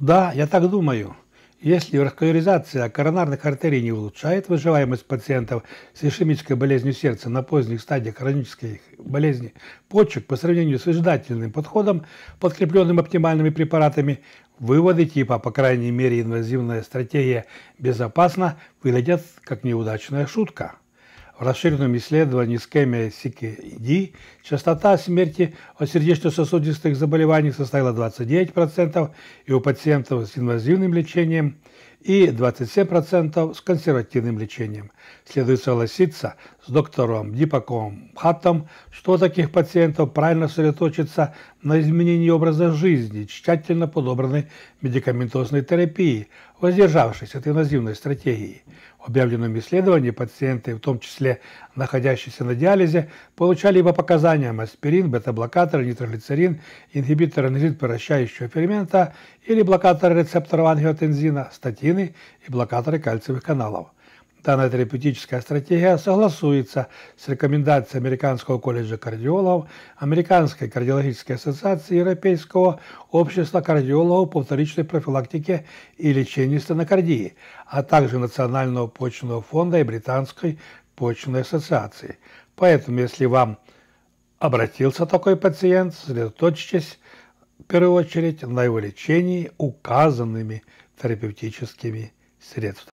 Да, я так думаю. Если васкуляризация коронарных артерий не улучшает выживаемость пациентов с ишемической болезнью сердца на поздних стадиях хронической болезни почек по сравнению с ожидательным подходом, подкрепленным оптимальными препаратами, выводы типа, по крайней мере, инвазивная стратегия безопасна, выглядят как неудачная шутка. В расширенном исследовании исхемия CKD частота смерти от сердечно-сосудистых заболеваний составила 29% и у пациентов с инвазивным лечением и 27% с консервативным лечением. Следует согласиться с доктором Дипаком Хаттом, что у таких пациентов правильно сосредоточиться на изменении образа жизни, тщательно подобранной медикаментозной терапии, воздержавшись от инвазивной стратегии. В объявленном исследовании пациенты, в том числе находящиеся на диализе, получали по показаниям аспирин, бета-блокатор, нитроглицерин, инхибитор анзин превращающего фермента или блокатор рецепторов ангиотензина, статьи середины и блокаторы кальциевых каналов. Данная терапевтическая стратегия согласуется с рекомендацией Американского колледжа кардиологов, Американской кардиологической ассоциации Европейского общества кардиологов по вторичной профилактике и лечению стенокардии, а также Национального почного фонда и Британской почной ассоциации. Поэтому, если вам обратился такой пациент, сосредоточьтесь в первую очередь на его лечении указанными терапевтическими средствами.